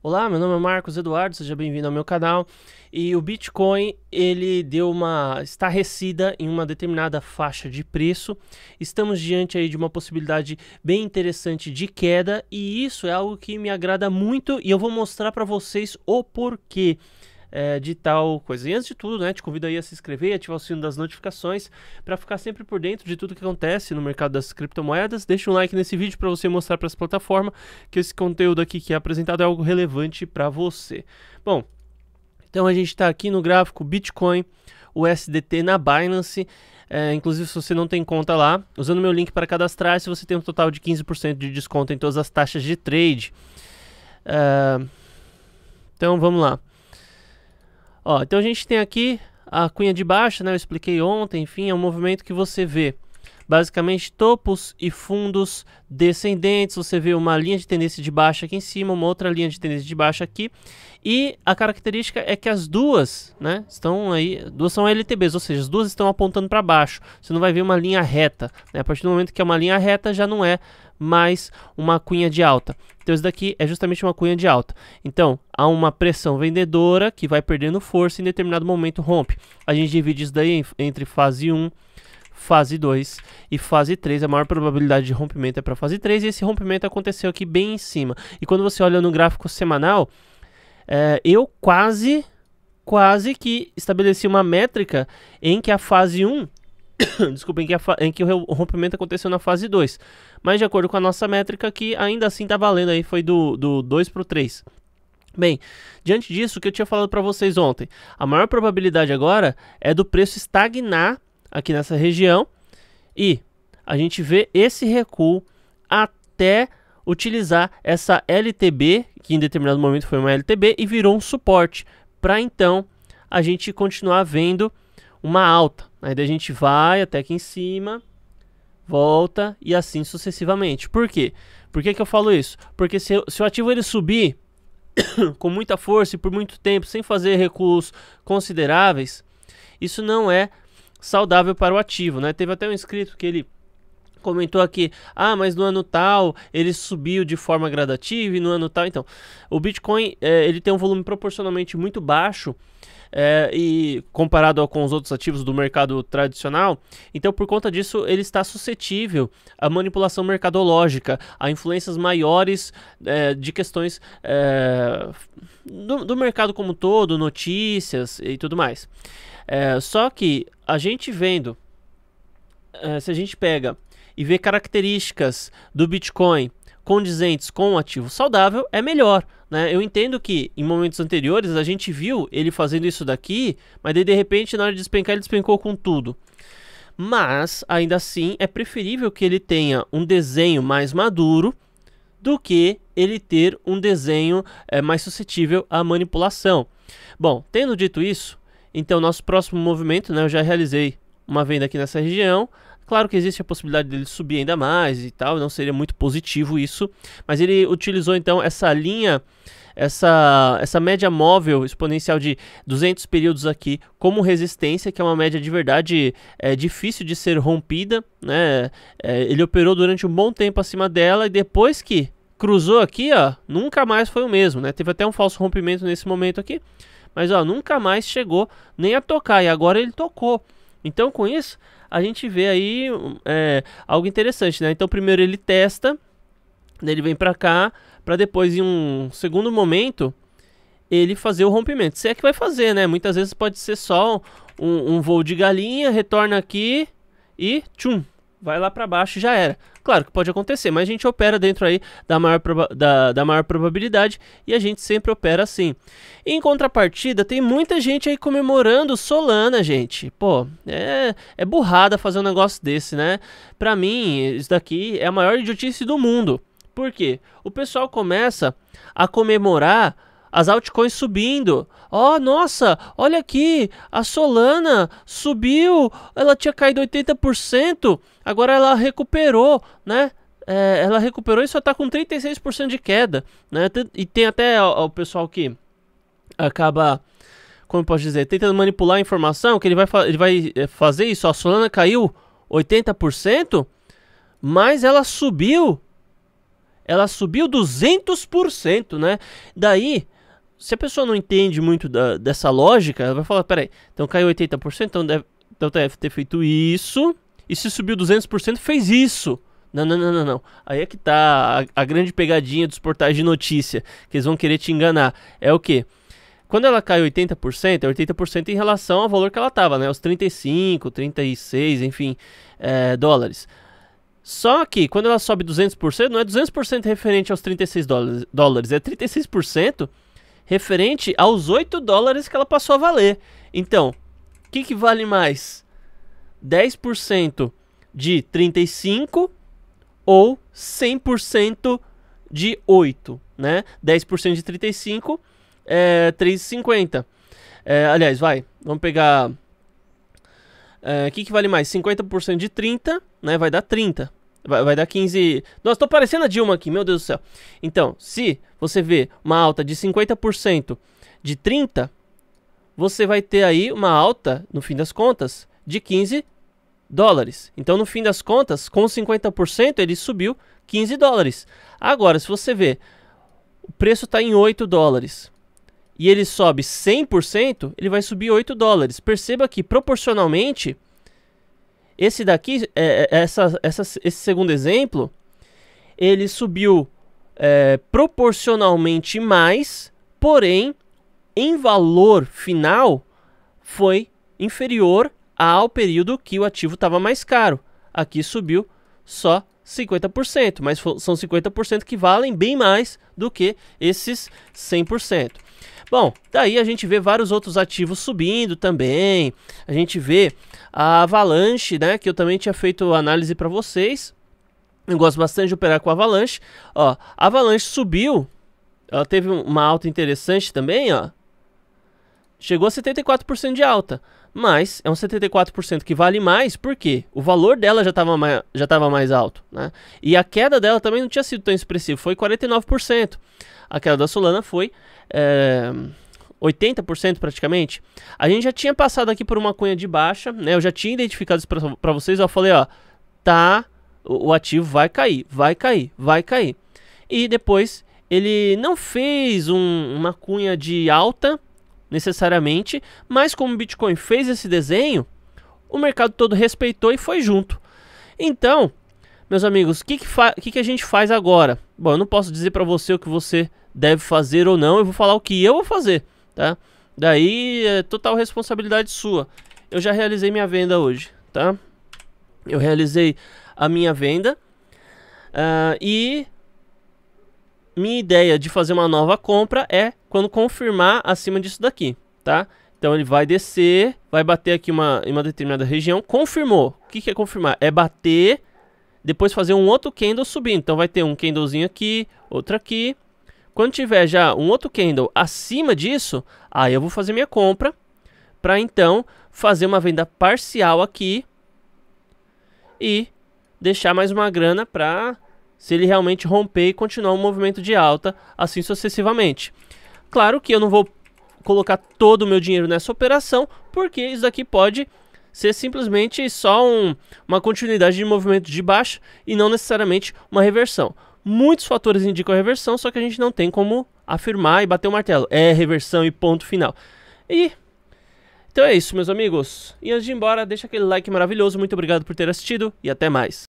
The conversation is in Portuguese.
Olá, meu nome é Marcos Eduardo, seja bem-vindo ao meu canal. E o Bitcoin, ele deu uma estarrecida em uma determinada faixa de preço. Estamos diante aí de uma possibilidade bem interessante de queda e isso é algo que me agrada muito e eu vou mostrar para vocês o porquê é, de tal coisa. E antes de tudo, né, te convido aí a se inscrever e ativar o sino das notificações para ficar sempre por dentro de tudo que acontece no mercado das criptomoedas. Deixa um like nesse vídeo para você mostrar para essa plataforma que esse conteúdo aqui que é apresentado é algo relevante para você. Bom, então a gente está aqui no gráfico Bitcoin, o SDT na Binance. É, inclusive, se você não tem conta lá, usando meu link para cadastrar, se você tem um total de 15% de desconto em todas as taxas de trade. É, então vamos lá. Ó, então a gente tem aqui a cunha de baixa, né? Eu expliquei ontem, enfim, é um movimento que você vê basicamente topos e fundos descendentes. Você vê uma linha de tendência de baixa aqui em cima, uma outra linha de tendência de baixa aqui. E a característica é que as duas, né, estão aí, duas são LTBs, ou seja, as duas estão apontando para baixo. Você não vai ver uma linha reta, né? A partir do momento que é uma linha reta, já não é mais uma cunha de alta. Então isso daqui é justamente uma cunha de alta. Então, há uma pressão vendedora que vai perdendo força e em determinado momento rompe. A gente divide isso daí entre fase 1 fase 2 e fase 3. A maior probabilidade de rompimento é para fase 3 e esse rompimento aconteceu aqui bem em cima. E quando você olha no gráfico semanal, é, eu quase, quase que estabeleci uma métrica em que a fase 1 um desculpa, em que, em que, o rompimento aconteceu na fase 2. Mas de acordo com a nossa métrica que ainda assim está valendo aí, foi do, do 2 para o 3. Bem, diante disso, o que eu tinha falado para vocês ontem, a maior probabilidade agora é do preço estagnar aqui nessa região e a gente vê esse recuo até utilizar essa LTB, que em determinado momento foi uma LTB e virou um suporte, para então a gente continuar vendo uma alta. Aí a gente vai até aqui em cima, volta e assim sucessivamente. Por quê? Por que, que eu falo isso? Porque se, se o ativo ele subir com muita força e por muito tempo, sem fazer recuos consideráveis, isso não é saudável para o ativo, né? Teve até um inscrito que ele comentou aqui, ah, mas no ano tal ele subiu de forma gradativa e no ano tal, então, o Bitcoin é, ele tem um volume proporcionalmente muito baixo é, e comparado com os outros ativos do mercado tradicional. Então, por conta disso, ele está suscetível à manipulação mercadológica, a influências maiores é, de questões é, do, do, mercado como um todo, notícias e tudo mais. É, só que a gente vendo, é, se a gente pega e vê características do Bitcoin condizentes com um ativo saudável, é melhor. Né? Eu entendo que em momentos anteriores a gente viu ele fazendo isso daqui, mas daí de repente na hora de despencar ele despencou com tudo. Mas ainda assim é preferível que ele tenha um desenho mais maduro do que ele ter um desenho é, mais suscetível à manipulação. Bom, tendo dito isso, então nosso próximo movimento, né, eu já realizei uma venda aqui nessa região, Claro que existe a possibilidade dele subir ainda mais e tal, não seria muito positivo isso, mas ele utilizou então essa linha essa, essa média móvel exponencial de 200 períodos aqui como resistência, que é uma média de verdade é, difícil de ser rompida. Né? É, ele operou durante um bom tempo acima dela e depois que cruzou aqui, ó, nunca mais foi o mesmo. Né? Teve até um falso rompimento nesse momento aqui, mas ó, nunca mais chegou nem a tocar e agora ele tocou. Então, com isso, a gente vê aí é, algo interessante, né? Então, primeiro ele testa, ele vem para cá, para depois, em um segundo momento, ele fazer o rompimento. Se é que vai fazer, né? Muitas vezes pode ser só um, um voo de galinha, retorna aqui e tchum, vai lá para baixo já era. Claro que pode acontecer, mas a gente opera dentro aí da maior, da, da maior probabilidade e a gente sempre opera assim. Em contrapartida, tem muita gente aí comemorando Solana, gente. Pô, é, é burrada fazer um negócio desse, né? Para mim, isso daqui é a maior idiotice do mundo. Por quê? O pessoal começa a comemorar as altcoins subindo. Oh, nossa, olha aqui, a Solana subiu, ela tinha caído 80%, agora ela recuperou, né? É, ela recuperou e só está com 36% de queda, né? E tem até ó, o pessoal que acaba como posso dizer, tentando manipular a informação, que ele vai, ele vai é, fazer isso, a Solana caiu 80%, mas ela subiu ela subiu 200%, né? Daí se a pessoa não entende muito da, dessa lógica, ela vai falar, peraí, então caiu 80%, então deve, então deve ter feito isso, e se subiu 200%, fez isso. Não, não, não, não, não. Aí é que tá a, a grande pegadinha dos portais de notícia, que eles vão querer te enganar. É o quê? Quando ela cai 80%, é 80% em relação ao valor que ela tava, né? Os 35, 36, enfim, é, dólares. Só que quando ela sobe 200%, não é 200% referente aos 36 dólares, dólares é 36% referente aos 8 dólares que ela passou a valer. Então, o que, que vale mais? 10% de 35 ou 100% de 8, né? 10% de 35 é 3,50. É, aliás, vai, vamos pegar... O é, que, que vale mais? 50% de 30, né? Vai dar 30. Vai, vai dar 15. Nossa, tô parecendo a Dilma aqui, meu Deus do céu. Então, se você vê uma alta de 50% de 30, você vai ter aí uma alta, no fim das contas, de 15 dólares. Então, no fim das contas, com 50%, ele subiu 15 dólares. Agora, se você vê, o preço está em 8 dólares e ele sobe 100%, ele vai subir 8 dólares. Perceba que proporcionalmente esse daqui, é, é, essa, essa, esse segundo exemplo, ele subiu é, proporcionalmente mais, porém, em valor final, foi inferior ao período que o ativo estava mais caro. Aqui subiu só 50%, mas são 50% que valem bem mais do que esses 100%. Bom, daí a gente vê vários outros ativos subindo também. A gente vê a Avalanche, né, que eu também tinha feito análise para vocês. Eu gosto bastante de operar com a Avalanche. Ó, a Avalanche subiu. Ela teve uma alta interessante também, ó. Chegou a 74% de alta mas é um 74% que vale mais porque o valor dela já estava mais, já mais alto, né? E a queda dela também não tinha sido tão expressiva, foi 49%. A queda da Solana foi é, eh, 80% praticamente. A gente já tinha passado aqui por uma cunha de baixa, né? Eu já tinha identificado isso para vocês, eu falei, ó, tá, o, o ativo vai cair, vai cair, vai cair. E depois ele não fez um, uma cunha de alta, necessariamente, mas como o Bitcoin fez esse desenho, o mercado todo respeitou e foi junto. Então, meus amigos, o que, que, que, que, a gente faz agora? Bom, eu não posso dizer para você o que você deve fazer ou não, eu vou falar o que eu vou fazer, tá? Daí é total responsabilidade sua. Eu já realizei minha venda hoje, tá? Eu realizei a minha venda uh, e minha ideia de fazer uma nova compra é quando confirmar acima disso daqui, tá? Então ele vai descer, vai bater aqui uma, em uma determinada região, confirmou. O que, que é confirmar? É bater, depois fazer um outro candle subindo. Então vai ter um candlezinho aqui, outro aqui. Quando tiver já um outro candle acima disso, aí eu vou fazer minha compra para então fazer uma venda parcial aqui e deixar mais uma grana para se ele realmente romper e continuar um movimento de alta, assim sucessivamente. Claro que eu não vou colocar todo o meu dinheiro nessa operação, porque isso daqui pode ser simplesmente só um, uma continuidade de movimento de baixa e não necessariamente uma reversão. Muitos fatores indicam reversão, só que a gente não tem como afirmar e bater o martelo. É reversão e ponto final. E então é isso, meus amigos. E antes de ir embora, deixa aquele like maravilhoso. Muito obrigado por ter assistido e até mais.